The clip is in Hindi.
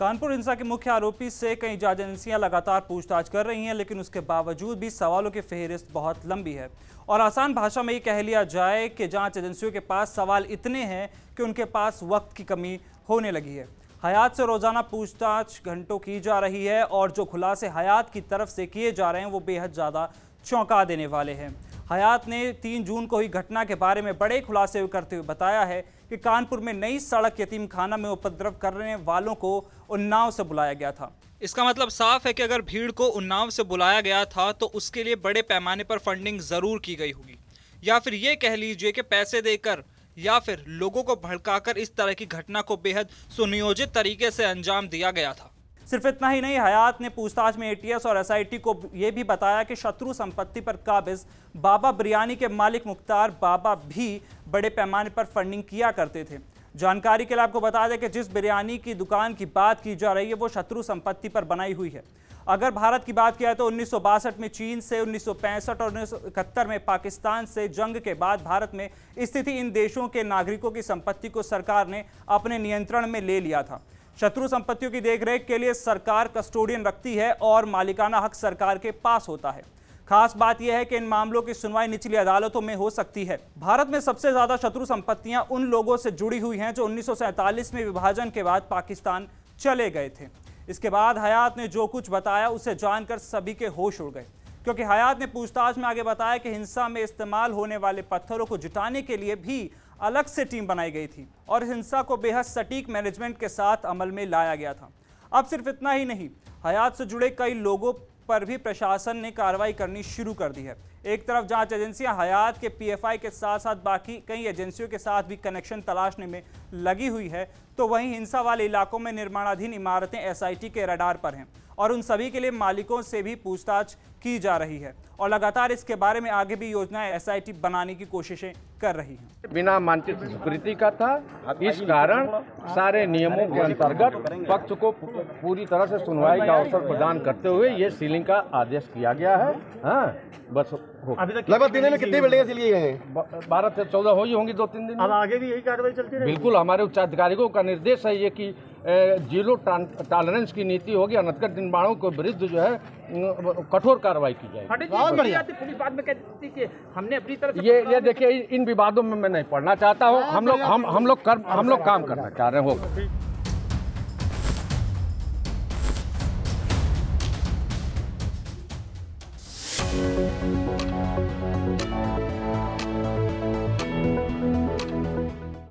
कानपुर हिंसा के मुख्य आरोपी से कई जांच एजेंसियां लगातार पूछताछ कर रही हैं लेकिन उसके बावजूद भी सवालों की फेहरिस्त बहुत लंबी है और आसान भाषा में ये कह लिया जाए कि जांच एजेंसियों के पास सवाल इतने हैं कि उनके पास वक्त की कमी होने लगी है हयात से रोज़ाना पूछताछ घंटों की जा रही है और जो खुलासे हयात की तरफ से किए जा रहे हैं वो बेहद ज़्यादा चौंका देने वाले हैं हयात ने तीन जून को हुई घटना के बारे में बड़े खुलासे करते हुए बताया है कि कानपुर में नई सड़क यतीम खाना में उपद्रव करने वालों को उन्नाव से बुलाया गया था इसका मतलब साफ है कि अगर भीड़ को उन्नाव से बुलाया गया था तो उसके लिए बड़े पैमाने पर फंडिंग ज़रूर की गई होगी या फिर ये कह लीजिए कि पैसे देकर या फिर लोगों को भड़काकर इस तरह की घटना को बेहद सुनियोजित तरीके से अंजाम दिया गया था सिर्फ इतना ही नहीं हयात ने पूछताछ में एटीएस और एसआईटी को यह भी बताया कि शत्रु संपत्ति पर काबिज बाबा बिरयानी के मालिक मुख्तार बाबा भी बड़े पैमाने पर फंडिंग किया करते थे जानकारी के लिए आपको बता दें कि जिस बिरयानी की दुकान की बात की जा रही है वो शत्रु संपत्ति पर बनाई हुई है अगर भारत की बात किया तो उन्नीस में चीन से उन्नीस और उन्नीस में पाकिस्तान से जंग के बाद भारत में स्थिति इन देशों के नागरिकों की संपत्ति को सरकार ने अपने नियंत्रण में ले लिया था शत्रु संपत्तियों की देखरेख के लिए सरकार कस्टोडियन रखती है और मालिकाना हक सरकार के पास होता है खास बात यह है कि इन मामलों की सुनवाई निचली अदालतों में हो सकती है भारत में सबसे ज्यादा शत्रु संपत्तियां उन लोगों से जुड़ी हुई हैं जो उन्नीस में विभाजन के बाद पाकिस्तान चले गए थे इसके बाद हयात ने जो कुछ बताया उसे जानकर सभी के होश उड़ गए क्योंकि हयात ने पूछताछ में आगे बताया कि हिंसा में इस्तेमाल होने वाले पत्थरों को जुटाने के लिए भी अलग से टीम बनाई गई थी और हिंसा को बेहद सटीक मैनेजमेंट के साथ अमल में लाया गया था अब सिर्फ इतना ही नहीं हयात से जुड़े कई लोगों पर भी प्रशासन ने कार्रवाई करनी शुरू कर दी है एक तरफ जांच एजेंसियां हयात के पीएफआई के साथ साथ बाकी कई एजेंसियों के साथ भी कनेक्शन तलाशने में लगी हुई है तो वहीं हिंसा वाले इलाकों में निर्माणाधीन इमारतें एसआईटी के रडार पर हैं और उन सभी के लिए मालिकों से भी पूछताछ की जा रही है और लगातार इसके बारे में आगे भी योजनाएं एसआईटी बनाने की कोशिशें कर रही हैं। बिना मानचित्र स्वीकृति का था इस कारण सारे नियमों के अंतर्गत पक्ष को पूरी तरह से सुनवाई का अवसर प्रदान करते हुए ये सीलिंग का आदेश किया गया है हाँ बस लगभग दिन में कितनी बिल्डिंग सील हैं बारह से चौदह हो ही होंगी दो तीन दिन अब आगे भी यही कार्रवाई चलती है बिल्कुल हमारे उच्चाधिकारियों का निर्देश है ये की जीरो टॉलरेंस की नीति होगी अनधिकृत निर्माणों के विरुद्ध जो है कठोर कार्रवाई की जाएगी बहुत बढ़िया पुलिस बाद में कहती कि हमने अपनी तरफ ये ये देखिए इन विवादों में मैं नहीं पढ़ना चाहता हूँ हम लोग हम हम लोग कर हम लोग काम करना चाह रहे हो Thank you.